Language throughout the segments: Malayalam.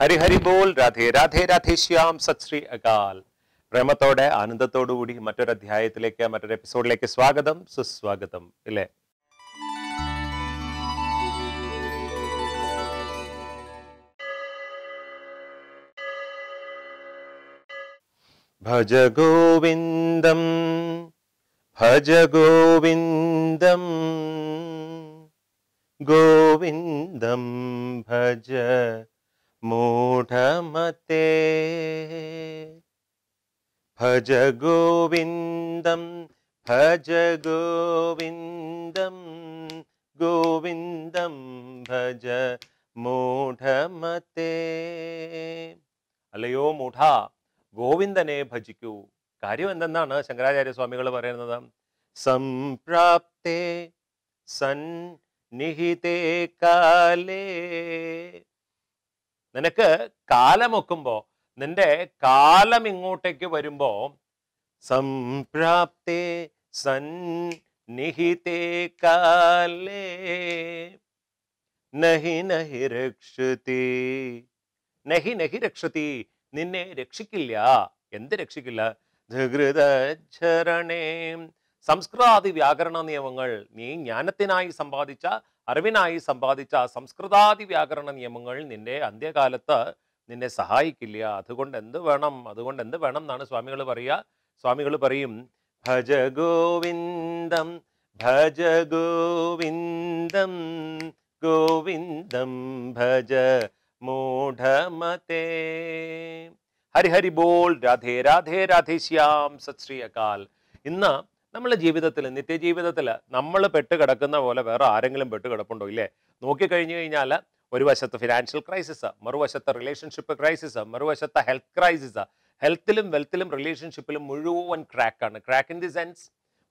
ഹരി ഹരി ബോൾ രാധേ രാധേ രാധേ ശ്യാം സത് ശ്രീ അകാൽ പ്രേമത്തോടെ ആനന്ദത്തോടുകൂടി മറ്റൊരധ്യായത്തിലേക്ക് മറ്റൊരു എപ്പിസോഡിലേക്ക് സ്വാഗതം സുസ്വാഗതം ഇല്ലേ ഭജ ഗോവിന്ദം ഭജ ഗോവിന്ദം ഗോവിന്ദം ഭജ മൂഢമത്തെ ഭജ ഗോവിന്ദം ഭജ ഗോവിന്ദം ഗോവിന്ദം ഭജ മൂഢമത്തെ അല്ലയോ മൂഢ ഗോവിന്ദനെ ഭജിക്കൂ കാര്യം എന്തെന്നാണ് ശങ്കരാചാര്യ സ്വാമികൾ പറയുന്നത് സംപ്രാപ്തേ സന്നിഹിതേ കാലേ നിനക്ക് കാലമൊക്കുമ്പോൾ നിന്റെ കാലം ഇങ്ങോട്ടേക്ക് വരുമ്പോൾ സംപ്രാപ്തേ സന്നിഹിതേ കാലേ നഹി നഹി രക്ഷതി നഹി നഹി രക്ഷതി നിന്നെ രക്ഷിക്കില്ല എന്ത് രക്ഷിക്കില്ല ധൃതരണേ സംസ്കൃതാദി വ്യാകരണ നിയമങ്ങൾ നീ ജ്ഞാനത്തിനായി സമ്പാദിച്ച അറിവിനായി സമ്പാദിച്ച സംസ്കൃതാദി വ്യാകരണ നിയമങ്ങൾ നിന്റെ അന്ത്യകാലത്ത് നിന്നെ സഹായിക്കില്ല അതുകൊണ്ട് എന്ത് വേണം അതുകൊണ്ട് എന്ത് വേണം എന്നാണ് സ്വാമികൾ പറയുക സ്വാമികൾ പറയും ഭജ ഗോവിന്ദം ഭജ ഗോവിന്ദം ഗോവിന്ദം ഭജ മൂഢമതേ ഹരിഹരി ബോൾ രാധേ രാധേ രാധേ ശ്യാം സത് ശ്രീ അകാൽ ഇന്ന് നമ്മളെ ജീവിതത്തിൽ നിത്യജീവിതത്തിൽ നമ്മൾ പെട്ട് കിടക്കുന്ന പോലെ വേറെ ആരെങ്കിലും പെട്ട് കിടപ്പുണ്ടോ ഇല്ലേ നോക്കിക്കഴിഞ്ഞു കഴിഞ്ഞാൽ ഒരു വശത്ത് ഫിനാൻഷ്യൽ ക്രൈസിസ് മറുവശത്ത് റിലേഷൻഷിപ്പ് ക്രൈസിസ് മറുവശത്ത് ഹെൽത്ത് ക്രൈസിസ് ഹെൽത്തിലും വെൽത്തിലും റിലേഷൻഷിപ്പിലും മുഴുവൻ ക്രാക്കാണ് ക്രാക്ക് ഇൻ ദി സെൻസ്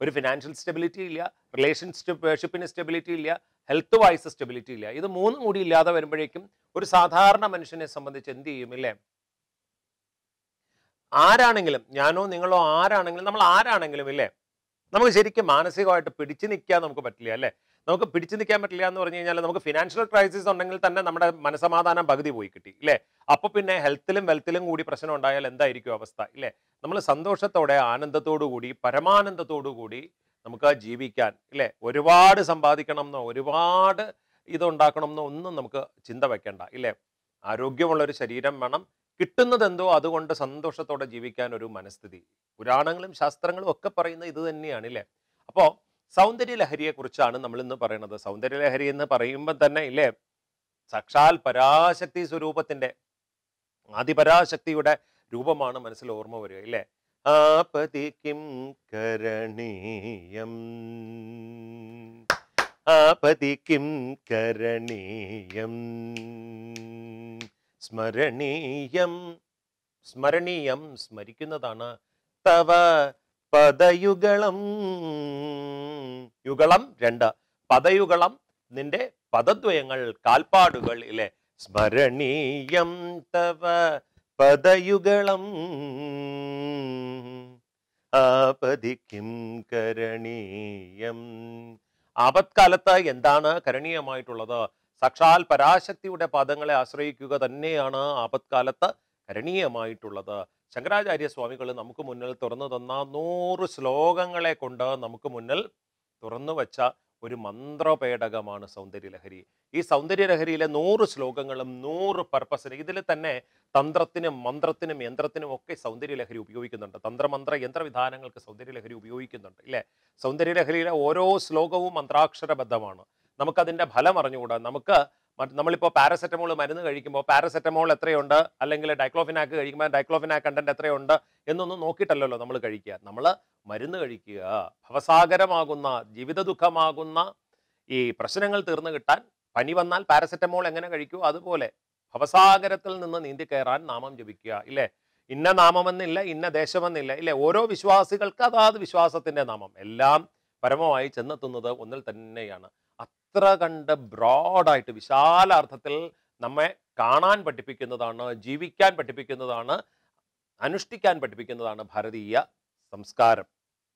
ഒരു ഫിനാൻഷ്യൽ സ്റ്റെബിലിറ്റി ഇല്ല റിലേഷൻഷിപ്പിന് സ്റ്റെബിലിറ്റി ഇല്ല ഹെൽത്ത് വൈസ് സ്റ്റെബിലിറ്റി ഇല്ല ഇത് മൂന്നും കൂടി ഇല്ലാതെ വരുമ്പോഴേക്കും ഒരു സാധാരണ മനുഷ്യനെ സംബന്ധിച്ച് എന്ത് ചെയ്യും ഇല്ലേ ആരാണെങ്കിലും ഞാനോ നിങ്ങളോ ആരാണെങ്കിലും നമ്മൾ ആരാണെങ്കിലും ഇല്ലേ നമുക്ക് ശരിക്കും മാനസികമായിട്ട് പിടിച്ചു നിൽക്കാൻ നമുക്ക് പറ്റില്ല അല്ലേ നമുക്ക് പിടിച്ചു നിൽക്കാൻ പറ്റില്ല എന്ന് പറഞ്ഞു കഴിഞ്ഞാൽ നമുക്ക് ഫിനാൻഷ്യൽ ക്രൈസിസ് ഉണ്ടെങ്കിൽ തന്നെ നമ്മുടെ മനസമാധാനം പകുതി പോയി കിട്ടി ഇല്ലേ അപ്പോൾ പിന്നെ ഹെൽത്തിലും വെൽത്തിലും കൂടി പ്രശ്നം ഉണ്ടായാൽ എന്തായിരിക്കും അവസ്ഥ ഇല്ലേ നമ്മൾ സന്തോഷത്തോടെ ആനന്ദത്തോടു കൂടി പരമാനന്ദത്തോടു കൂടി നമുക്ക് ജീവിക്കാൻ ഇല്ലേ ഒരുപാട് സമ്പാദിക്കണം എന്നോ ഒരുപാട് ഇതുണ്ടാക്കണം എന്നോ ഒന്നും നമുക്ക് ചിന്ത വെക്കേണ്ട ഇല്ലേ ആരോഗ്യമുള്ള ഒരു ശരീരം വേണം കിട്ടുന്നതെന്തോ അതുകൊണ്ട് സന്തോഷത്തോടെ ജീവിക്കാൻ ഒരു മനസ്ഥിതി പുരാണങ്ങളും ശാസ്ത്രങ്ങളും ഒക്കെ പറയുന്നത് ഇത് തന്നെയാണ് ഇല്ലേ അപ്പോൾ സൗന്ദര്യലഹരിയെക്കുറിച്ചാണ് നമ്മൾ ഇന്ന് പറയുന്നത് സൗന്ദര്യലഹരി എന്ന് പറയുമ്പോൾ തന്നെ ഇല്ലേ സാക്ഷാൽ പരാശക്തി സ്വരൂപത്തിൻ്റെ ആദിപരാശക്തിയുടെ രൂപമാണ് മനസ്സിൽ ഓർമ്മ വരിക ഇല്ലേ ആപതിക്കും കരണീയം ആപതിക്കും കരണീയം സ്മരണീയം സ്മരണീയം സ്മരിക്കുന്നതാണ് തവ പദയുഗളം യുഗളം രണ്ട് പദയുഗളം നിന്റെ പദദ്വയങ്ങൾ കാൽപ്പാടുകൾ ഇല്ലേ സ്മരണീയം തവ പദയുഗളം ആപതിക്കും കരണീയം ആപത്കാലത്ത് എന്താണ് കരണീയമായിട്ടുള്ളത് സാക്ഷാൽ പരാശക്തിയുടെ പാദങ്ങളെ ആശ്രയിക്കുക തന്നെയാണ് ആപത്കാലത്ത് കരണീയമായിട്ടുള്ളത് ശങ്കരാചാര്യ സ്വാമികൾ നമുക്ക് മുന്നിൽ തുറന്നു തന്ന നൂറ് ശ്ലോകങ്ങളെ കൊണ്ട് നമുക്ക് മുന്നിൽ തുറന്നു വച്ച ഒരു മന്ത്രപേടകമാണ് സൗന്ദര്യലഹരി ഈ സൗന്ദര്യലഹരിയിലെ നൂറ് ശ്ലോകങ്ങളും നൂറ് പർപ്പസിനും ഇതിൽ തന്നെ തന്ത്രത്തിനും മന്ത്രത്തിനും യന്ത്രത്തിനും ഒക്കെ സൗന്ദര്യലഹരി ഉപയോഗിക്കുന്നുണ്ട് തന്ത്രമന്ത്ര യന്ത്രവിധാനങ്ങൾക്ക് സൗന്ദര്യലഹരി ഉപയോഗിക്കുന്നുണ്ട് ഇല്ലേ സൗന്ദര്യലഹരിയിലെ ഓരോ ശ്ലോകവും മന്ത്രാക്ഷരബദ്ധമാണ് നമുക്കതിൻ്റെ ഫലം അറിഞ്ഞുകൂടാ നമുക്ക് നമ്മളിപ്പോൾ പാരസെറ്റമോൾ മരുന്ന് കഴിക്കുമ്പോൾ പാരസെറ്റമോൾ എത്രയുണ്ട് അല്ലെങ്കിൽ ഡൈക്ലോഫിനാക്ക് കഴിക്കുമ്പോൾ ഡൈക്ലോഫിനാക്ക് കണ്ടന്റ് എത്രയുണ്ട് എന്നൊന്നും നോക്കിയിട്ടല്ലല്ലോ നമ്മൾ കഴിക്കുക നമ്മൾ മരുന്ന് കഴിക്കുക ഭവസാഗരമാകുന്ന ജീവിത ദുഃഖമാകുന്ന ഈ പ്രശ്നങ്ങൾ തീർന്നു കിട്ടാൻ പനി വന്നാൽ പാരസെറ്റമോൾ എങ്ങനെ കഴിക്കൂ അതുപോലെ ഭവസാഗരത്തിൽ നിന്ന് നീന്തി കയറാൻ നാമം ജപിക്കുക ഇല്ലേ ഇന്ന നാമമെന്നില്ല ഇന്ന ദേശമെന്നില്ല ഇല്ലേ ഓരോ വിശ്വാസികൾക്ക് അതാത് വിശ്വാസത്തിൻ്റെ നാമം എല്ലാം പരമമായി ചെന്നെത്തുന്നത് ഒന്നിൽ തന്നെയാണ് എത്ര കണ്ട് ബ്രോഡായിട്ട് വിശാലാർത്ഥത്തിൽ നമ്മെ കാണാൻ പഠിപ്പിക്കുന്നതാണ് ജീവിക്കാൻ പഠിപ്പിക്കുന്നതാണ് അനുഷ്ഠിക്കാൻ പഠിപ്പിക്കുന്നതാണ് ഭാരതീയ സംസ്കാരം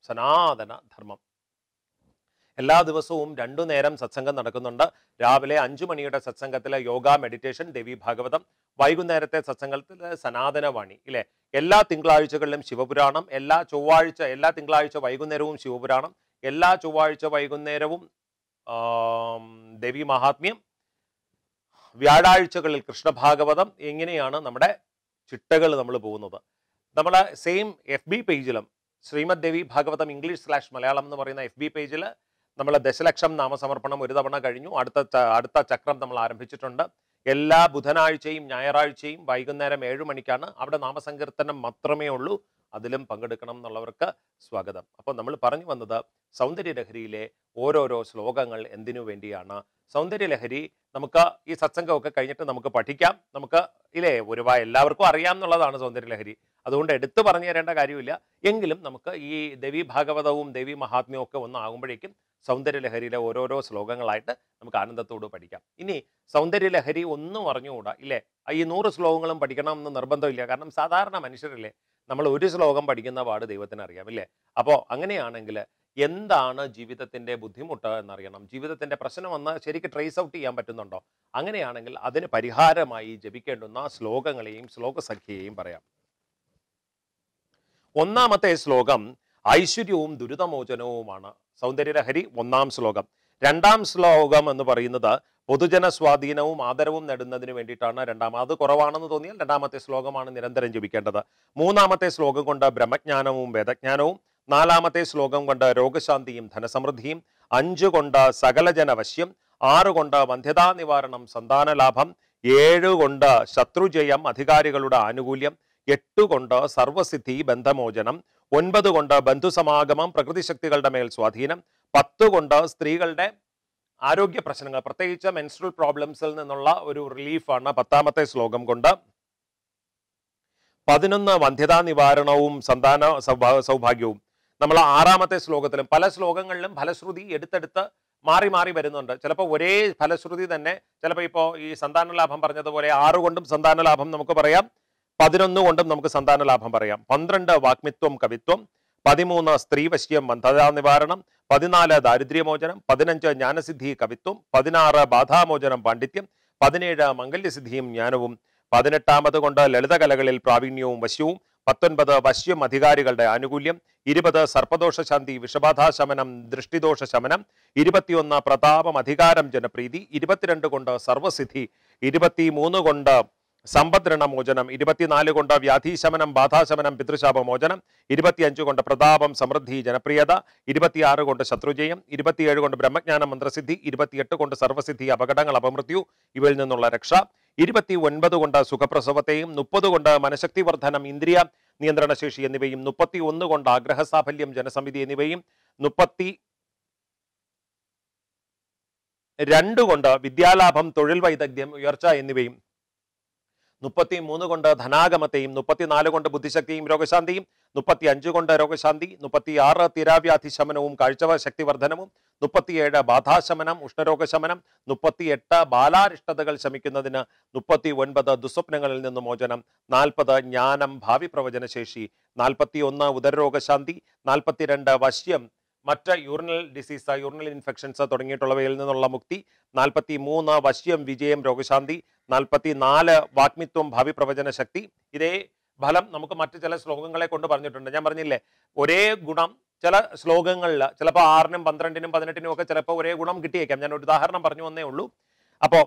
സനാതന ധർമ്മം എല്ലാ ദിവസവും രണ്ടു നേരം സത്സംഗം നടക്കുന്നുണ്ട് രാവിലെ അഞ്ചു മണിയുടെ സത്സംഗത്തിലെ യോഗ മെഡിറ്റേഷൻ ദേവി ഭാഗവതം വൈകുന്നേരത്തെ സത്സംഗത്തിലെ സനാതനവാണി ഇല്ലേ എല്ലാ തിങ്കളാഴ്ചകളിലും ശിവപുരാണം എല്ലാ ചൊവ്വാഴ്ച എല്ലാ തിങ്കളാഴ്ച വൈകുന്നേരവും ശിവപുരാണം എല്ലാ ചൊവ്വാഴ്ച വൈകുന്നേരവും ദേവി മഹാത്മ്യം വ്യാഴാഴ്ചകളിൽ കൃഷ്ണഭാഗവതം എങ്ങനെയാണ് നമ്മുടെ ചിട്ടകൾ നമ്മൾ പോകുന്നത് നമ്മൾ സെയിം എഫ് ബി പേജിലും ശ്രീമദ് ദേവി ഭാഗവതം ഇംഗ്ലീഷ് സ്ലാഷ് മലയാളം എന്ന് പറയുന്ന എഫ് ബി പേജിൽ നമ്മൾ ദശലക്ഷം നാമസമർപ്പണം ഒരു തവണ കഴിഞ്ഞു അടുത്ത അടുത്ത ചക്രം നമ്മൾ ആരംഭിച്ചിട്ടുണ്ട് എല്ലാ ബുധനാഴ്ചയും ഞായറാഴ്ചയും വൈകുന്നേരം ഏഴ് മണിക്കാണ് അവിടെ നാമസങ്കീർത്തനം മാത്രമേ ഉള്ളൂ അതിലും പങ്കെടുക്കണം എന്നുള്ളവർക്ക് സ്വാഗതം അപ്പോൾ നമ്മൾ പറഞ്ഞു വന്നത് സൗന്ദര്യലഹരിയിലെ ഓരോരോ ശ്ലോകങ്ങൾ എന്തിനു വേണ്ടിയാണ് സൗന്ദര്യലഹരി നമുക്ക് ഈ സത്സംഗമൊക്കെ കഴിഞ്ഞിട്ട് നമുക്ക് പഠിക്കാം നമുക്ക് ഇല്ലേ ഒരുവാ എല്ലാവർക്കും അറിയാം എന്നുള്ളതാണ് സൗന്ദര്യലഹരി അതുകൊണ്ട് എടുത്തു പറഞ്ഞു തരേണ്ട കാര്യമില്ല എങ്കിലും നമുക്ക് ഈ ദേവി ഭാഗവതവും ദേവി മഹാത്മ്യവും ഒക്കെ ഒന്നാകുമ്പോഴേക്കും സൗന്ദര്യലഹരിയിലെ ഓരോരോ ശ്ലോകങ്ങളായിട്ട് നമുക്ക് ആനന്ദത്തോട് പഠിക്കാം ഇനി സൗന്ദര്യലഹരി ഒന്നും അറിഞ്ഞുകൂടാ ഇല്ലേ ഈ നൂറ് ശ്ലോകങ്ങളും പഠിക്കണം എന്ന് നിർബന്ധമില്ല കാരണം സാധാരണ മനുഷ്യരല്ലേ നമ്മൾ ഒരു ശ്ലോകം പഠിക്കുന്ന പാട് ദൈവത്തിന് അറിയാം ഇല്ലേ അപ്പോൾ അങ്ങനെയാണെങ്കിൽ എന്താണ് ജീവിതത്തിൻ്റെ ബുദ്ധിമുട്ട് എന്നറിയണം ജീവിതത്തിൻ്റെ പ്രശ്നം വന്ന് ശരിക്കും ട്രേസ് ഔട്ട് ചെയ്യാൻ പറ്റുന്നുണ്ടോ അങ്ങനെയാണെങ്കിൽ അതിന് പരിഹാരമായി ജപിക്കേണ്ടുന്ന ശ്ലോകങ്ങളെയും ശ്ലോകസഖ്യയെയും പറയാം ഒന്നാമത്തെ ശ്ലോകം ഐശ്വര്യവും ദുരിതമോചനവുമാണ് സൗന്ദര്യരഹരി ഒന്നാം ശ്ലോകം രണ്ടാം ശ്ലോകം എന്ന് പറയുന്നത് പൊതുജന സ്വാധീനവും ആദരവും നേടുന്നതിന് വേണ്ടിയിട്ടാണ് രണ്ടാമത് കുറവാണെന്ന് തോന്നിയാൽ രണ്ടാമത്തെ ശ്ലോകമാണ് നിരന്തരം ജപിക്കേണ്ടത് മൂന്നാമത്തെ ശ്ലോകം കൊണ്ട് ബ്രഹ്മജ്ഞാനവും വേദജ്ഞാനവും നാലാമത്തെ ശ്ലോകം കൊണ്ട് രോഗശാന്തിയും ധനസമൃദ്ധിയും അഞ്ചു കൊണ്ട് സകലജനവശ്യം ആറ് കൊണ്ട് വന്ധ്യതാ നിവാരണം സന്താനലാഭം ഏഴ് കൊണ്ട് ശത്രുജയം അധികാരികളുടെ ആനുകൂല്യം എട്ട് കൊണ്ട് സർവസിദ്ധി ബന്ധമോചനം ഒൻപത് കൊണ്ട് ബന്ധുസമാഗമം പ്രകൃതിശക്തികളുടെ മേൽ സ്വാധീനം പത്ത് കൊണ്ട് സ്ത്രീകളുടെ ആരോഗ്യ പ്രശ്നങ്ങൾ പ്രത്യേകിച്ച് മെൻസ്ട്രൽ പ്രോബ്ലംസിൽ നിന്നുള്ള ഒരു റിലീഫാണ് പത്താമത്തെ ശ്ലോകം കൊണ്ട് പതിനൊന്ന് വന്ധ്യതാ നിവാരണവും സന്താന സൗഭാഗ്യവും നമ്മൾ ആറാമത്തെ ശ്ലോകത്തിലും പല ശ്ലോകങ്ങളിലും ഫലശ്രുതി എടുത്തെടുത്ത് മാറി മാറി വരുന്നുണ്ട് ചിലപ്പോൾ ഒരേ ഫലശ്രുതി തന്നെ ചിലപ്പോൾ ഇപ്പോൾ ഈ സന്താന ലാഭം പറഞ്ഞതുപോലെ ആറ് കൊണ്ടും സന്താന ലാഭം നമുക്ക് പറയാം പതിനൊന്ന് കൊണ്ടും നമുക്ക് സന്താന ലാഭം പറയാം പന്ത്രണ്ട് വാഗ്മിത്വം കവിത്വം പതിമൂന്ന് സ്ത്രീവശ്യം ബന്ധതാ നിവാരണം പതിനാല് ദാരിദ്ര്യമോചനം പതിനഞ്ച് ജ്ഞാനസിദ്ധി കവിത്വം പതിനാറ് ബാധാമോചനം പാണ്ഡിത്യം പതിനേഴ് മംഗല്യസിദ്ധിയും ജ്ഞാനവും പതിനെട്ടാമത് കൊണ്ട് ലളിതകലകളിൽ പ്രാവീണ്യവും വശ്യവും പത്തൊൻപത് വശ്യം അധികാരികളുടെ ആനുകൂല്യം ഇരുപത് സർപ്പദോഷ ശാന്തി ശമനം ദൃഷ്ടിദോഷ ശമനം ഇരുപത്തിയൊന്ന് പ്രതാപം അധികാരം ജനപ്രീതി ഇരുപത്തിരണ്ട് കൊണ്ട് സർവസിദ്ധി മൂന്ന് കൊണ്ട് മോചനം ഇരുപത്തിനാല് കൊണ്ട് വ്യാധിശമനം ബാധാശമനം പിതൃശാപ പിതൃശാപമോചനം ഇരുപത്തിയഞ്ച് കൊണ്ട് പ്രതാപം സമൃദ്ധി ജനപ്രിയത ഇരുപത്തിയാറ് കൊണ്ട് ശത്രുജയം ഇരുപത്തിയേഴ് കൊണ്ട് ബ്രഹ്മജ്ഞാന മന്ത്രസിദ്ധി ഇരുപത്തിയെട്ട് കൊണ്ട് സർവ്വസിദ്ധി അപകടങ്ങൾ അപമൃത്യു ഇവയിൽ നിന്നുള്ള രക്ഷ ഇരുപത്തി ഒൻപത് കൊണ്ട് സുഖപ്രസവത്തെയും മുപ്പത് കൊണ്ട് മനഃശക്തി വർദ്ധനം ഇന്ദ്രിയ നിയന്ത്രണശേഷി എന്നിവയും മുപ്പത്തി ഒന്ന് കൊണ്ട് ആഗ്രഹസാഫല്യം ജനസമിതി എന്നിവയും മുപ്പത്തി രണ്ട് കൊണ്ട് വിദ്യാലാഭം തൊഴിൽ വൈദഗ്ധ്യം ഉയർച്ച എന്നിവയും മുപ്പത്തി മൂന്ന് കൊണ്ട് ധനാഗമത്തെയും മുപ്പത്തിനാല് കൊണ്ട് ബുദ്ധിശക്തിയും രോഗശാന്തിയും മുപ്പത്തി അഞ്ച് കൊണ്ട് രോഗശാന്തി മുപ്പത്തി ആറ് തിരാവ്യാധി തിരാവ്യാധിശമനവും കാഴ്ച ശക്തിവർദ്ധനവും മുപ്പത്തിയേഴ് ബാധാശമനം ഉഷ്ണരോഗശമനം മുപ്പത്തി എട്ട് ബാലാരിഷ്ടതകൾ ശമിക്കുന്നതിന് മുപ്പത്തി ഒൻപത് ദുസ്വപ്നങ്ങളിൽ നിന്ന് മോചനം നാൽപ്പത് ജ്ഞാനം ഭാവി പ്രവചനശേഷി നാൽപ്പത്തി ഒന്ന് ഉദരരോഗശാന്തി നാൽപ്പത്തിരണ്ട് വശ്യം മറ്റ് യൂറിനൽ ഡിസീസ് യൂറിനൽ ഇൻഫെക്ഷൻസ് തുടങ്ങിയിട്ടുള്ളവയിൽ നിന്നുള്ള മുക്തി നാൽപ്പത്തി മൂന്ന് വശ്യം വിജയം രോഗശാന്തി നാൽപ്പത്തി നാല് വാഗ്മിത്വം ഭാവി പ്രവചന ശക്തി ഇതേ ഫലം നമുക്ക് മറ്റു ചില ശ്ലോകങ്ങളെ കൊണ്ട് പറഞ്ഞിട്ടുണ്ട് ഞാൻ പറഞ്ഞില്ലേ ഒരേ ഗുണം ചില ശ്ലോകങ്ങളിൽ ചിലപ്പോൾ ആറിനും പന്ത്രണ്ടിനും പതിനെട്ടിനും ഒക്കെ ചിലപ്പോൾ ഒരേ ഗുണം കിട്ടിയേക്കാം ഞാൻ ഒരു ഉദാഹരണം പറഞ്ഞു വന്നേ ഉള്ളൂ അപ്പോൾ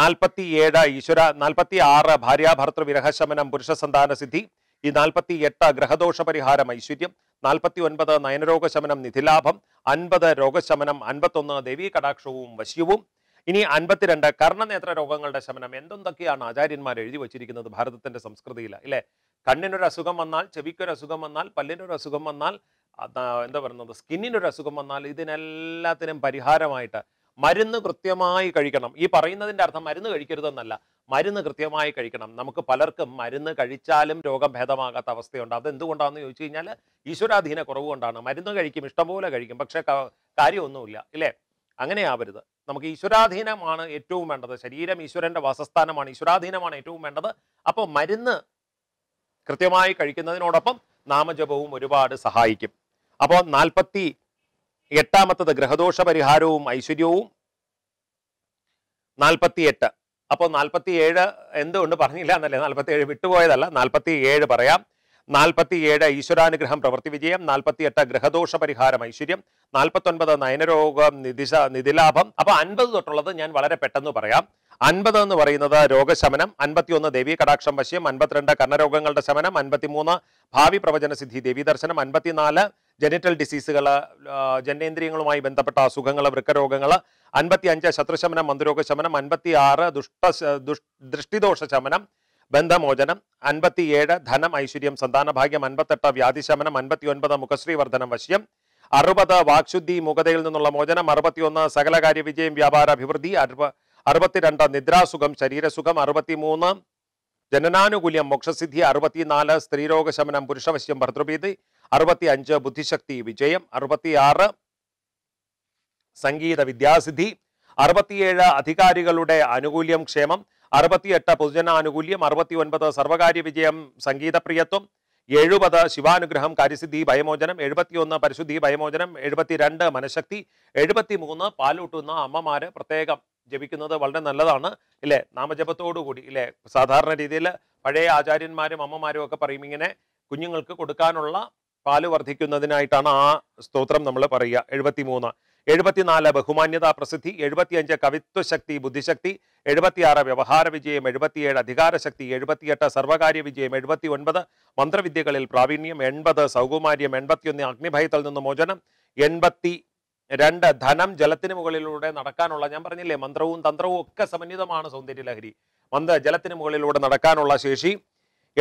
നാൽപ്പത്തി ഏഴ് ഈശ്വര നാൽപ്പത്തി ആറ് ഭാര്യാഭർത്തൃ വിരഹശമനം പുരുഷ സന്താന സിദ്ധി ഈ നാൽപ്പത്തി എട്ട് ഗ്രഹദോഷ പരിഹാരം ഐശ്വര്യം നാൽപ്പത്തി ഒൻപത് നയനരോഗശമനം നിധിലാഭം അൻപത് രോഗശമനം അൻപത്തൊന്ന് ദേവീ കടാക്ഷവും വശ്യവും ഇനി അൻപത്തിരണ്ട് കർണനേത്ര രോഗങ്ങളുടെ ശമനം എന്തൊക്കെയാണ് ആചാര്യന്മാർ എഴുതി വച്ചിരിക്കുന്നത് ഭാരതത്തിന്റെ സംസ്കൃതിയിൽ അല്ലേ കണ്ണിനൊരു അസുഖം വന്നാൽ ചെവിക്കൊരു അസുഖം വന്നാൽ പല്ലിനൊരു അസുഖം വന്നാൽ എന്താ പറയുന്നത് സ്കിന്നിനൊരു അസുഖം വന്നാൽ ഇതിനെല്ലാത്തിനും പരിഹാരമായിട്ട് മരുന്ന് കൃത്യമായി കഴിക്കണം ഈ പറയുന്നതിൻ്റെ അർത്ഥം മരുന്ന് കഴിക്കരുതെന്നല്ല മരുന്ന് കൃത്യമായി കഴിക്കണം നമുക്ക് പലർക്കും മരുന്ന് കഴിച്ചാലും രോഗം ഭേദമാകാത്ത അവസ്ഥയുണ്ട് അത് എന്തുകൊണ്ടാണെന്ന് ചോദിച്ചു കഴിഞ്ഞാൽ ഈശ്വരാധീന കുറവ് കൊണ്ടാണ് മരുന്ന് കഴിക്കും ഇഷ്ടംപോലെ കഴിക്കും പക്ഷേ കാര്യമൊന്നുമില്ല ഇല്ലേ അങ്ങനെയാവരുത് നമുക്ക് ഈശ്വരാധീനമാണ് ഏറ്റവും വേണ്ടത് ശരീരം ഈശ്വരൻ്റെ വാസസ്ഥാനമാണ് ഈശ്വരാധീനമാണ് ഏറ്റവും വേണ്ടത് അപ്പോൾ മരുന്ന് കൃത്യമായി കഴിക്കുന്നതിനോടൊപ്പം നാമജപവും ഒരുപാട് സഹായിക്കും അപ്പോൾ നാൽപ്പത്തി എട്ടാമത്തത് ഗ്രഹദോഷ പരിഹാരവും ഐശ്വര്യവും നാൽപ്പത്തിയെട്ട് അപ്പോൾ നാൽപ്പത്തി ഏഴ് എന്തുകൊണ്ട് പറഞ്ഞില്ല എന്നല്ലേ നാൽപ്പത്തി ഏഴ് വിട്ടുപോയതല്ല നാൽപ്പത്തി ഏഴ് പറയാം നാൽപ്പത്തി ഏഴ് ഈശ്വരാനുഗ്രഹം പ്രവൃത്തി വിജയം നാൽപ്പത്തിയെട്ട് ഗ്രഹദോഷ പരിഹാരം ഐശ്വര്യം നാൽപ്പത്തൊൻപത് നയനരോഗം നിതിശ നിതിലാഭം അപ്പോൾ അൻപത് തൊട്ടുള്ളത് ഞാൻ വളരെ പെട്ടെന്ന് പറയാം അൻപത് എന്ന് പറയുന്നത് രോഗശമനം അൻപത്തിയൊന്ന് ദേവീ കടാക്ഷം വശ്യം അൻപത്തിരണ്ട് കർണരോഗങ്ങളുടെ ശമനം അൻപത്തിമൂന്ന് ഭാവി പ്രവചന സിദ്ധി ദേവീദർശനം അൻപത്തിനാല് ജനിറ്റൽ ഡിസീസുകൾ ജനേന്ദ്രിയങ്ങളുമായി ബന്ധപ്പെട്ട അസുഖങ്ങൾ വൃക്കരോഗങ്ങൾ അൻപത്തി അഞ്ച് ശത്രുശമനം മന്ത്രോഗശമനം അൻപത്തി ആറ് ദുഷ്ട ദൃഷ്ടിദോഷ ശമനം ബന്ധമോചനം അൻപത്തിയേഴ് ധനം ഐശ്വര്യം സന്താനഭാഗ്യം അൻപത്തെട്ട് വ്യാധിശമനം അൻപത്തിയൊൻപത് മുഖശ്രീ വർധനം വശ്യം അറുപത് വാക്ശുദ്ധി മുഖതയിൽ നിന്നുള്ള മോചനം അറുപത്തിയൊന്ന് സകലകാര്യ വിജയം വ്യാപാര അഭിവൃദ്ധി അറുപത് അറുപത്തിരണ്ട് നിദ്രാസുഖം ശരീരസുഖം അറുപത്തിമൂന്ന് ജനനാനുകൂല്യം മോക്ഷസിദ്ധി അറുപത്തിനാല് സ്ത്രീരോഗശമനം പുരുഷവശ്യം ഭർതൃഭീതി അറുപത്തി അഞ്ച് ബുദ്ധിശക്തി വിജയം അറുപത്തിയാറ് സംഗീത വിദ്യാസിദ്ധി അറുപത്തിയേഴ് അധികാരികളുടെ ആനുകൂല്യം ക്ഷേമം അറുപത്തിയെട്ട് പൊതുജനാനുകൂല്യം അറുപത്തി ഒൻപത് സർവകാര്യ വിജയം സംഗീതപ്രിയത്വം എഴുപത് ശിവാനുഗ്രഹം കാര്യസിദ്ധി ഭയമോചനം എഴുപത്തിയൊന്ന് പരിശുദ്ധി ഭയമോചനം എഴുപത്തിരണ്ട് മനഃശക്തി എഴുപത്തിമൂന്ന് പാലൂട്ടുന്ന അമ്മമാര് പ്രത്യേകം ജപിക്കുന്നത് വളരെ നല്ലതാണ് ഇല്ലേ നാമജപത്തോടുകൂടി ഇല്ലേ സാധാരണ രീതിയിൽ പഴയ ആചാര്യന്മാരും അമ്മമാരും ഒക്കെ പറയും ഇങ്ങനെ കുഞ്ഞുങ്ങൾക്ക് കൊടുക്കാനുള്ള പാല് വർദ്ധിക്കുന്നതിനായിട്ടാണ് ആ സ്തോത്രം നമ്മൾ പറയുക എഴുപത്തി മൂന്ന് എഴുപത്തിനാല് ബഹുമാന്യതാ പ്രസിദ്ധി എഴുപത്തിയഞ്ച് കവിത്വശക്തി ബുദ്ധിശക്തി എഴുപത്തിയാറ് വ്യവഹാര വിജയം എഴുപത്തിയേഴ് അധികാരശക്തി എഴുപത്തിയെട്ട് സർവകാര്യ വിജയം എഴുപത്തി ഒൻപത് മന്ത്രവിദ്യകളിൽ പ്രാവീണ്യം എൺപത് സൗകുമാര്യം എൺപത്തിയൊന്ന് അഗ്നിഭയത്തിൽ നിന്ന് മോചനം എൺപത്തി രണ്ട് ധനം ജലത്തിന് മുകളിലൂടെ നടക്കാനുള്ള ഞാൻ പറഞ്ഞില്ലേ മന്ത്രവും തന്ത്രവും ഒക്കെ സമന്വിതമാണ് ലഹരി മന്ത് ജലത്തിന് മുകളിലൂടെ നടക്കാനുള്ള ശേഷി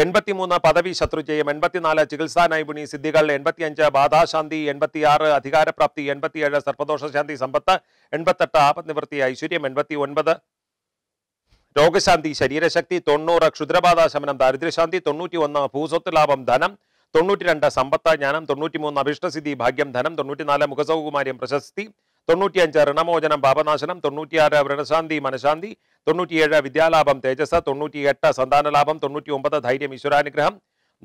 എൺപത്തിമൂന്ന് പദവി ശത്രുജയം എൺപത്തിനാല് ചികിത്സാ നൈപുണി സിദ്ധികൾ എൺപത്തിയഞ്ച് ബാധാശാന്തി എൺപത്തിയാറ് അധികാരപ്രാപ്തി എൺപത്തിയേഴ് സർപ്പദോഷശാന്തി സമ്പത്ത് എൺപത്തെട്ട് ആപത്നിവൃത്തി ഐശ്വര്യം എൺപത്തി ഒൻപത് രോഗശാന്തി ശരീരശക്തി തൊണ്ണൂറ് ക്ഷുദ്രബാധ ശമനം ദാരിദ്ര്യശാന്തി തൊണ്ണൂറ്റി ഒന്ന് ഭൂസ്വത്ത് ലാഭം ധനം തൊണ്ണൂറ്റി രണ്ട് സമ്പത്ത ജ്ഞാനം തൊണ്ണൂറ്റി മൂന്ന് അഭിഷ്ടസിദ്ധി ഭാഗ്യം ധനം തൊണ്ണൂറ്റിനാല് മുഖസൗകുമാര്യം പ്രശസ്തി തൊണ്ണൂറ്റിയഞ്ച് ഋണമോചനം പാപനാശനം തൊണ്ണൂറ്റിയാറ് വ്രണശാന്തി മനഃശാന്തി തൊണ്ണൂറ്റിയേഴ് വിദ്യാലാഭം തേജസ് തൊണ്ണൂറ്റിയെട്ട് സന്താനലാഭം തൊണ്ണൂറ്റി ഒമ്പത് ധൈര്യം ഈശ്വരാനുഗ്രഹം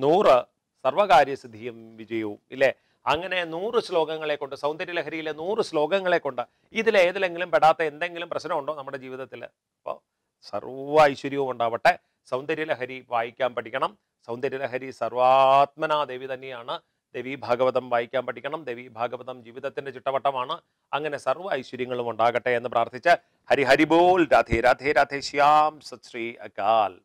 നൂറ് സർവകാര്യസിദ്ധിയും വിജയവും ഇല്ലേ അങ്ങനെ നൂറ് ശ്ലോകങ്ങളെ കൊണ്ട് സൗന്ദര്യലഹരിയിലെ നൂറ് ശ്ലോകങ്ങളെ കൊണ്ട് ഇതിലേതിലെങ്കിലും പെടാത്ത എന്തെങ്കിലും പ്രശ്നമുണ്ടോ നമ്മുടെ ജീവിതത്തിൽ അപ്പോൾ സർവ്വ ഐശ്വര്യവും ഉണ്ടാവട്ടെ സൗന്ദര്യലഹരി വായിക്കാൻ പഠിക്കണം സൗന്ദര്യലഹരി സർവാത്മനാ ദേവി തന്നെയാണ് ദേവി ഭാഗവതം വായിക്കാൻ പഠിക്കണം ദേവി ഭാഗവതം ജീവിതത്തിൻ്റെ ചുട്ടവട്ടമാണ് അങ്ങനെ സർവ്വ ഐശ്വര്യങ്ങളും ഉണ്ടാകട്ടെ എന്ന് പ്രാർത്ഥിച്ച് ഹരിഹരിബോൾ രാധേ രാധേ രാധേ ശ്യാം സത് ശ്രീ അകാൽ